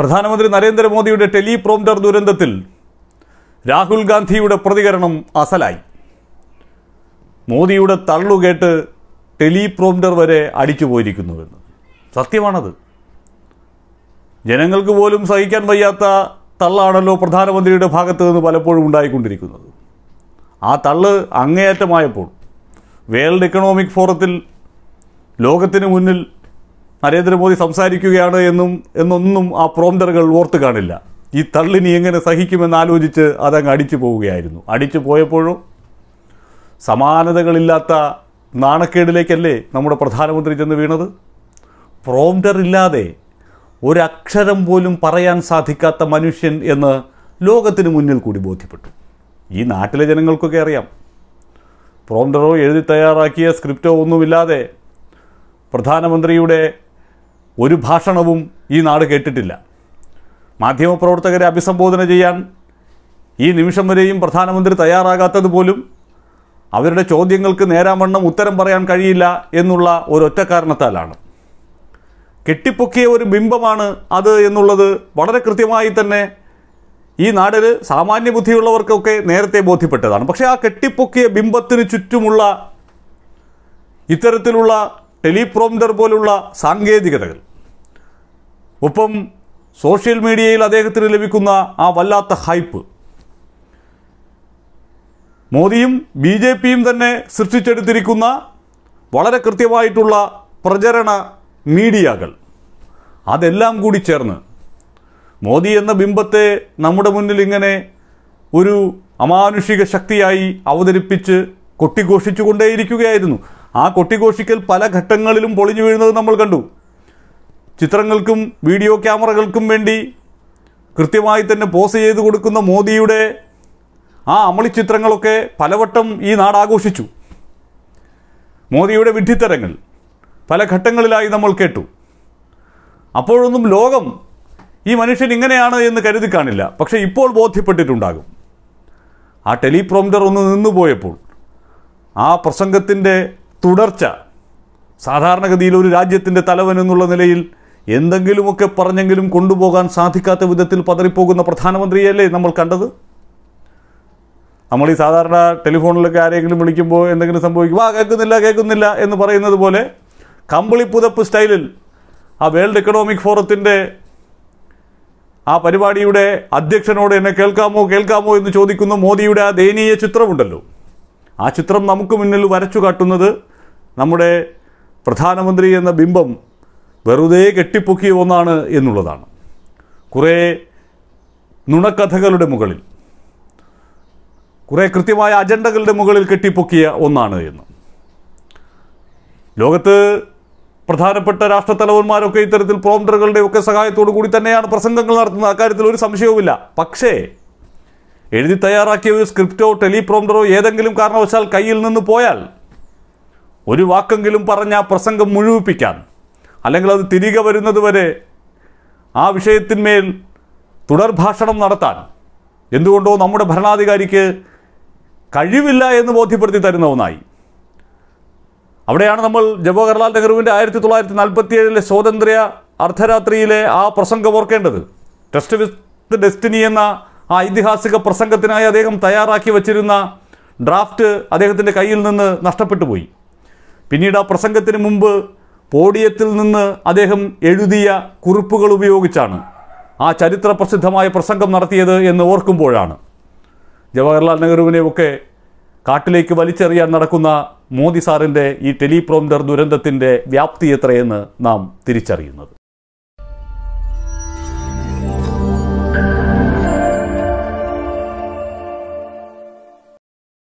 പ്രധാനമന്ത്രി നരേന്ദ്രമോദിയുടെ ടെലിപ്രോംഡർ ദുരന്തത്തിൽ രാഹുൽ ഗാന്ധിയുടെ പ്രതികരണം അസലായി മോദിയുടെ തള്ളുകേട്ട് ടെലിപ്രോംഡർ വരെ അടിച്ചു പോയിരിക്കുന്നുവെന്ന് സത്യമാണത് ജനങ്ങൾക്ക് പോലും സഹിക്കാൻ വയ്യാത്ത തള്ളാണല്ലോ പ്രധാനമന്ത്രിയുടെ ഭാഗത്ത് നിന്ന് പലപ്പോഴും ഉണ്ടായിക്കൊണ്ടിരിക്കുന്നത് ആ തള്ള് അങ്ങേയറ്റമായപ്പോൾ വേൾഡ് ഇക്കണോമിക് ഫോറത്തിൽ ലോകത്തിന് മുന്നിൽ നരേന്ദ്രമോദി സംസാരിക്കുകയാണ് എന്നും എന്നൊന്നും ആ പ്രോംഡറുകൾ ഓർത്ത് കാണില്ല ഈ തള്ളിനി എങ്ങനെ സഹിക്കുമെന്ന് ആലോചിച്ച് അതങ്ങ് അടിച്ചു പോവുകയായിരുന്നു അടിച്ചു പോയപ്പോഴും സമാനതകളില്ലാത്ത നാണക്കേടിലേക്കല്ലേ നമ്മുടെ പ്രധാനമന്ത്രി ചെന്ന് വീണത് പ്രോംഡർ ഇല്ലാതെ ഒരക്ഷരം പോലും പറയാൻ സാധിക്കാത്ത മനുഷ്യൻ എന്ന് ലോകത്തിന് മുന്നിൽ കൂടി ബോധ്യപ്പെട്ടു ഈ നാട്ടിലെ ജനങ്ങൾക്കൊക്കെ അറിയാം പ്രോംഡറോ എഴുതി തയ്യാറാക്കിയ സ്ക്രിപ്റ്റോ ഒന്നുമില്ലാതെ പ്രധാനമന്ത്രിയുടെ ഒരു ഭാഷണവും ഈ നാട് കേട്ടിട്ടില്ല മാധ്യമപ്രവർത്തകരെ അഭിസംബോധന ചെയ്യാൻ ഈ നിമിഷം വരെയും പ്രധാനമന്ത്രി തയ്യാറാകാത്തത് പോലും അവരുടെ ചോദ്യങ്ങൾക്ക് നേരാവണ്ണം ഉത്തരം പറയാൻ കഴിയില്ല എന്നുള്ള ഒരൊറ്റ കാരണത്താലാണ് കെട്ടിപ്പൊക്കിയ ഒരു ബിംബമാണ് അത് എന്നുള്ളത് വളരെ കൃത്യമായി തന്നെ ഈ നാടിൽ സാമാന്യ ബുദ്ധിയുള്ളവർക്കൊക്കെ നേരത്തെ ബോധ്യപ്പെട്ടതാണ് പക്ഷേ ആ കെട്ടിപ്പൊക്കിയ ബിംബത്തിന് ചുറ്റുമുള്ള ഇത്തരത്തിലുള്ള ടെലിപ്രോംഡർ പോലുള്ള സാങ്കേതികതകൾ ഒപ്പം സോഷ്യൽ മീഡിയയിൽ അദ്ദേഹത്തിന് ലഭിക്കുന്ന ആ വല്ലാത്ത ഹൈപ്പ് മോദിയും ബി ജെ പിയും തന്നെ സൃഷ്ടിച്ചെടുത്തിരിക്കുന്ന വളരെ കൃത്യമായിട്ടുള്ള പ്രചരണ മീഡിയകൾ അതെല്ലാം കൂടി ചേർന്ന് മോദി എന്ന ബിംബത്തെ നമ്മുടെ മുന്നിൽ ഇങ്ങനെ ഒരു അമാനുഷിക ശക്തിയായി അവതരിപ്പിച്ച് കൊട്ടിഘോഷിച്ചുകൊണ്ടേയിരിക്കുകയായിരുന്നു ആ കൊട്ടിഘോഷിക്കൽ പല ഘട്ടങ്ങളിലും പൊളിഞ്ഞു വീഴുന്നത് നമ്മൾ കണ്ടു ചിത്രങ്ങൾക്കും വീഡിയോ ക്യാമറകൾക്കും വേണ്ടി കൃത്യമായി തന്നെ പോസ് ചെയ്ത് കൊടുക്കുന്ന മോദിയുടെ ആ അമളി ചിത്രങ്ങളൊക്കെ പലവട്ടം ഈ നാട് ആഘോഷിച്ചു മോദിയുടെ വിഡ്ഢിത്തരങ്ങൾ പല ഘട്ടങ്ങളിലായി നമ്മൾ കേട്ടു അപ്പോഴൊന്നും ലോകം ഈ മനുഷ്യൻ ഇങ്ങനെയാണ് എന്ന് കരുതി കാണില്ല പക്ഷേ ഇപ്പോൾ ബോധ്യപ്പെട്ടിട്ടുണ്ടാകും ആ ടെലിപ്രോംറ്റർ ഒന്ന് നിന്നുപോയപ്പോൾ ആ പ്രസംഗത്തിൻ്റെ തുടർച്ച സാധാരണഗതിയിൽ ഒരു രാജ്യത്തിൻ്റെ തലവൻ എന്നുള്ള നിലയിൽ എന്തെങ്കിലുമൊക്കെ പറഞ്ഞെങ്കിലും കൊണ്ടുപോകാൻ സാധിക്കാത്ത വിധത്തിൽ പതറിപ്പോകുന്ന പ്രധാനമന്ത്രിയല്ലേ നമ്മൾ കണ്ടത് നമ്മൾ ഈ സാധാരണ ടെലിഫോണിലൊക്കെ ആരെങ്കിലും വിളിക്കുമ്പോൾ എന്തെങ്കിലും സംഭവിക്കും ആ കേൾക്കുന്നില്ല കേൾക്കുന്നില്ല എന്ന് പറയുന്നത് പോലെ കമ്പിളി പുതപ്പ് സ്റ്റൈലിൽ ആ വേൾഡ് എക്കണോമിക് ഫോറത്തിൻ്റെ ആ പരിപാടിയുടെ അധ്യക്ഷനോട് എന്നെ കേൾക്കാമോ കേൾക്കാമോ എന്ന് ചോദിക്കുന്ന മോദിയുടെ ആ ദയനീയ ചിത്രമുണ്ടല്ലോ ആ ചിത്രം നമുക്ക് മുന്നിൽ വരച്ചു കാട്ടുന്നത് നമ്മുടെ പ്രധാനമന്ത്രി എന്ന ബിംബം വെറുതെ കെട്ടിപ്പൊക്കിയ ഒന്നാണ് എന്നുള്ളതാണ് കുറേ നുണക്കഥകളുടെ മുകളിൽ കുറേ കൃത്യമായ അജണ്ടകളുടെ മുകളിൽ കെട്ടിപ്പൊക്കിയ ഒന്നാണ് എന്ന് ലോകത്ത് പ്രധാനപ്പെട്ട രാഷ്ട്രത്തലവന്മാരൊക്കെ ഇത്തരത്തിൽ ഒക്കെ സഹായത്തോടു കൂടി തന്നെയാണ് പ്രസംഗങ്ങൾ നടത്തുന്നത് അക്കാര്യത്തിൽ ഒരു സംശയവുമില്ല പക്ഷേ എഴുതി തയ്യാറാക്കിയ ഒരു സ്ക്രിപ്റ്റോ ടെലിപ്രോംഡറോ ഏതെങ്കിലും കാരണവശാൽ കയ്യിൽ നിന്ന് പോയാൽ ഒരു വാക്കെങ്കിലും പറഞ്ഞ പ്രസംഗം മുഴുവിപ്പിക്കാൻ അല്ലെങ്കിൽ അത് തിരികെ വരുന്നത് വരെ ആ വിഷയത്തിന്മേൽ തുടർഭാഷണം നടത്താൻ എന്തുകൊണ്ടോ നമ്മുടെ ഭരണാധികാരിക്ക് കഴിവില്ല എന്ന് ബോധ്യപ്പെടുത്തി തരുന്ന ഒന്നായി അവിടെയാണ് നമ്മൾ ജവഹർലാൽ നെഹ്റുവിൻ്റെ ആയിരത്തി തൊള്ളായിരത്തി നാൽപ്പത്തിയേഴിലെ സ്വാതന്ത്ര്യ അർദ്ധരാത്രിയിലെ ആ പ്രസംഗം ഓർക്കേണ്ടത് ടെസ്റ്റ് വിത്ത് ഡെസ്റ്റിനി എന്ന ആ ഐതിഹാസിക പ്രസംഗത്തിനായി അദ്ദേഹം തയ്യാറാക്കി വച്ചിരുന്ന ഡ്രാഫ്റ്റ് അദ്ദേഹത്തിൻ്റെ കയ്യിൽ നിന്ന് നഷ്ടപ്പെട്ടു പോയി പിന്നീട് ആ പ്രസംഗത്തിന് മുമ്പ് പോഡിയത്തിൽ നിന്ന് അദ്ദേഹം എഴുതിയ കുറിപ്പുകൾ ഉപയോഗിച്ചാണ് ആ ചരിത്ര പ്രസിദ്ധമായ പ്രസംഗം നടത്തിയത് എന്ന് ഓർക്കുമ്പോഴാണ് ജവഹർലാൽ നെഹ്റുവിനെയൊക്കെ കാട്ടിലേക്ക് വലിച്ചെറിയാൻ നടക്കുന്ന മോദി സാറിൻ്റെ ഈ ടെലിപ്രോംഡർ ദുരന്തത്തിൻ്റെ വ്യാപ്തി എത്രയെന്ന് നാം തിരിച്ചറിയുന്നത്